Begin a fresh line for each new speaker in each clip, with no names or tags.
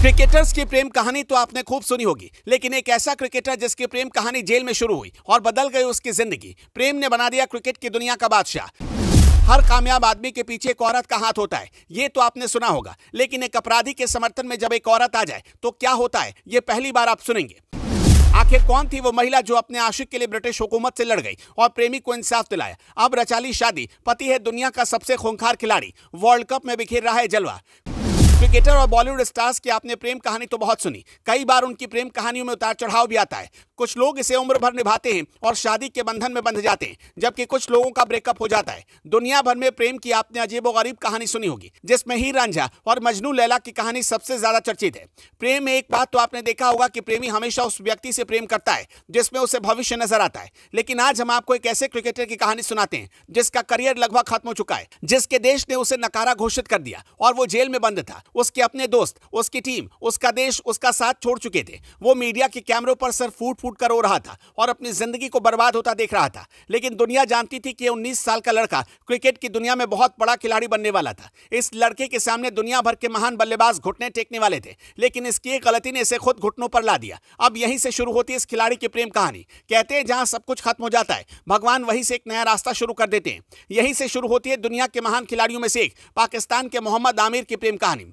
cricketers की प्रेम कहानी तो आपने खूब सुनी होगी लेकिन एक ऐसा क्रिकेटर जिसकी प्रेम कहानी जेल में शुरू हुई और बदल गई उसकी जिंदगी प्रेम ने बना दिया क्रिकेट की दुनिया का बादशाह हर कामयाब आदमी के पीछे एक औरत का हाथ होता है ये तो आपने सुना होगा लेकिन एक अपराधी के समर्थन में जब एक औरत आ जाए तो क्या होता है ये पहली बार आप सुनेंगे आखिर कौन थी वो महिला जो अपने आशिक के लिए ब्रिटिश हुकूमत से लड़ गई और प्रेमी को इंसाफ दिलाया अब रचाली शादी पति है दुनिया का सबसे खूंखार खिलाड़ी वर्ल्ड कप में बिखेर रहा है जलवा क्रिकेटर और बॉलीवुड स्टार्स की आपने प्रेम कहानी तो बहुत सुनी कई बार उनकी प्रेम कहानियों में उतार चढ़ाव भी आता है कुछ लोग इसे उम्र भर निभाते हैं और शादी के बंधन में बंध जाते हैं जबकि कुछ लोगों का ब्रेकअप हो जाता है दुनिया भर में प्रेम की आपने अजीब गरीब कहानी सुनी होगी जिसमें ही रांझा और मजनू लैला की कहानी सबसे ज्यादा चर्चित है प्रेम में एक बात तो आपने देखा होगा कि प्रेमी हमेशा उस व्यक्ति से प्रेम करता है जिसमें उसे भविष्य नजर आता है लेकिन आज हम आपको एक ऐसे क्रिकेटर की कहानी सुनाते हैं जिसका करियर लगभग खत्म हो चुका है जिसके देश ने उसे नकारा घोषित कर दिया और वो जेल में बंद था उसके अपने दोस्त उसकी टीम उसका देश उसका साथ छोड़ चुके थे वो मीडिया के कैमरों पर सर फूट फूट कर रो रहा था और अपनी जिंदगी को बर्बाद होता देख रहा था लेकिन दुनिया जानती थी कि उन्नीस साल का लड़का क्रिकेट की दुनिया में बहुत बड़ा खिलाड़ी बनने वाला था इस लड़के के सामने दुनिया भर के महान बल्लेबाज घुटने टेकने वाले थे लेकिन इसकी एक गलती ने इसे खुद घुटनों पर ला दिया अब यहीं से शुरू होती है इस खिलाड़ी की प्रेम कहानी कहते हैं जहां सब कुछ खत्म हो जाता है भगवान वहीं से एक नया रास्ता शुरू कर देते हैं यहीं से शुरू होती है दुनिया के महान खिलाड़ियों में से एक पाकिस्तान के मोहम्मद आमिर की प्रेम कहानी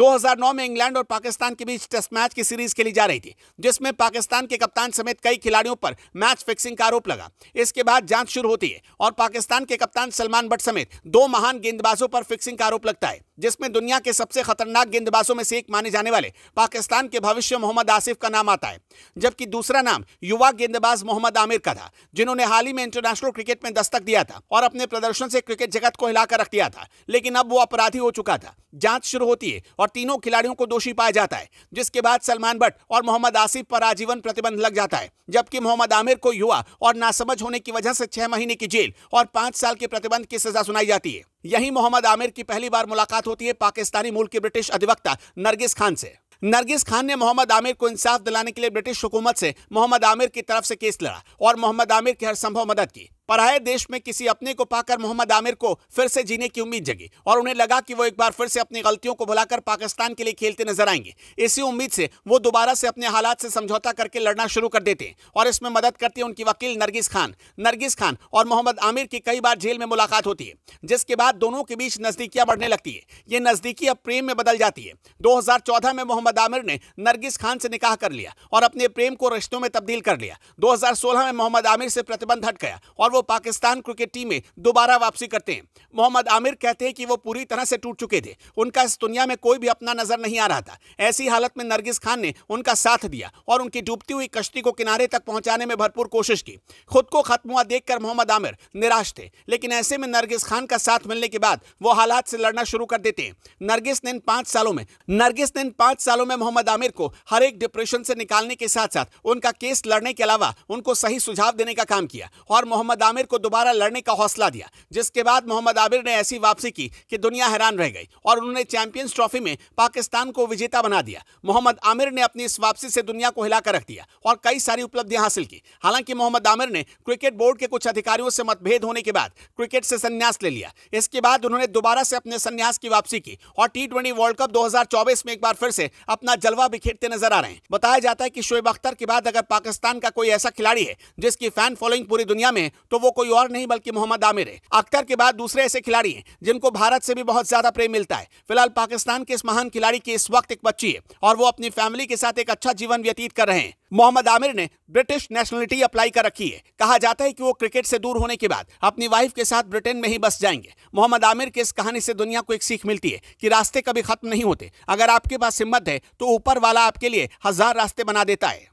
2009 में इंग्लैंड और पाकिस्तान के बीच टेस्ट मैच की सीरीज खेली जा रही थी जिसमें पाकिस्तान के कप्तान समेत कई खिलाड़ियों पर मैच फिक्सिंग का आरोप लगा इसके बाद जांच शुरू होती है और पाकिस्तान के कप्तान सलमान भट्ट समेत दो महान गेंदबाजों पर फिक्सिंग का आरोप लगता है जिसमें दुनिया के सबसे खतरनाक गेंदबाजों में से एक माने जाने वाले पाकिस्तान के भविष्य मोहम्मद आसिफ का नाम आता है जबकि दूसरा नाम युवा गेंदबाज मोहम्मद आमिर का था जिन्होंने हाल ही में इंटरनेशनल क्रिकेट में दस्तक दिया था और अपने प्रदर्शन से क्रिकेट जगत को हिलाकर रख दिया था लेकिन अब वो अपराधी हो चुका था जांच शुरू होती है और तीनों खिलाड़ियों को दोषी पाया जाता है जिसके बाद सलमान भट्ट और मोहम्मद आसिफ पर आजीवन प्रतिबंध लग जाता है जबकि मोहम्मद आमिर को युवा और नासमझ होने की वजह से छह महीने की जेल और पांच साल के प्रतिबंध की सजा सुनाई जाती है यही मोहम्मद आमिर की पहली बार मुलाकात होती है पाकिस्तानी मूल के ब्रिटिश अधिवक्ता नरगिस खान से नरगिस खान ने मोहम्मद आमिर को इंसाफ दिलाने के लिए ब्रिटिश हुकूमत से मोहम्मद आमिर की तरफ से केस लड़ा और मोहम्मद आमिर की हर संभव मदद की पराये देश में किसी अपने को पाकर मोहम्मद आमिर को फिर से जीने की उम्मीद जगी और उन्हें लगा कि वो एक बार फिर से अपनी गलतियों को भुलाकर पाकिस्तान के लिए खेलते नजर आएंगे इसी उम्मीद से वो दोबारा से अपने हालात से समझौता करके लड़ना शुरू कर देते हैं और इसमें मदद करती है उनकी वकील नरगिस खान नरगिस खान और मोहम्मद आमिर की कई बार जेल में मुलाकात होती है जिसके बाद दोनों के बीच नजदीकियां बढ़ने लगती है ये नजदीकी अब प्रेम में बदल जाती है चौदह में मोहम्मद आमिर ने नरगिस खान से निकाह कर लिया और अपने प्रेम को रिश्तों में तब्दील कर लिया 2016 में मोहम्मद आमिर से प्रतिबंध हट गया और वो पाकिस्तान क्रिकेट टीम में दोबारा वापसी करते हैं मोहम्मद आमिर कहते हैं कि वो पूरी तरह से टूट चुके थे उनका इस दुनिया में कोई भी अपना नजर नहीं आ रहा था ऐसी हालत में नरगिस खान ने उनका साथ दिया और उनकी डूबती हुई कश्ती को किनारे तक पहुंचाने में भरपूर कोशिश की खुद को खत्म हुआ देखकर मोहम्मद आमिर निराश थे लेकिन ऐसे में नरगिस खान का साथ मिलने के बाद वो हालात से लड़ना शुरू कर देते हैं नरगिस ने इन पांच सालों में नरगिस ने इन पांच सालों में मोहम्मद आमिर को हर एक डिप्रेशन से निकालने के साथ साथ उनका केस लड़ने के अलावा उनको सही सुझाव देने का काम किया और मोहम्मद आमिर आमिर को दोबारा लड़ने का हौसला दिया जिसके बाद मोहम्मद आमिर ने ऐसी वापसी की कि दुनिया हैरान रह गई और उन्होंने चैंपियंस ट्रॉफी में पाकिस्तान को विजेता बना दिया मोहम्मद आमिर ने अपनी इस वापसी से दुनिया को हिलाकर रख दिया और कई सारी उपलब्धियां हासिल की हालांकि मोहम्मद आमिर ने क्रिकेट बोर्ड के कुछ अधिकारियों से मतभेद होने के बाद क्रिकेट से संन्यास ले लिया इसके बाद उन्होंने दोबारा से अपने संन्यास की वापसी की और टी ट्वेंटी वर्ल्ड कप 2024 में एक बार फिर से अपना जलवा बिखेरते नजर आ रहे हैं बताया जाता है कि शोएब अख्तर के बाद अगर पाकिस्तान का कोई ऐसा खिलाड़ी है जिसकी फैन फॉलोइंग पूरी दुनिया में तो वो कोई और नहीं बल्कि मोहम्मद आमिर है अख्तर के बाद दूसरे ऐसे खिलाड़ी हैं जिनको भारत से भी बहुत ज्यादा प्रेम मिलता है फिलहाल पाकिस्तान के इस महान खिलाड़ी की इस वक्त एक बच्ची है और वो अपनी फैमिली के साथ एक अच्छा जीवन व्यतीत कर रहे हैं मोहम्मद आमिर ने ब्रिटिश नेशनलिटी अप्लाई कर रखी है कहा जाता है कि वो क्रिकेट से दूर होने के बाद अपनी वाइफ के साथ ब्रिटेन में ही बस जाएंगे मोहम्मद आमिर की इस कहानी से दुनिया को एक सीख मिलती है कि रास्ते कभी खत्म नहीं होते अगर आपके पास हिम्मत है तो ऊपर वाला आपके लिए हजार रास्ते बना देता है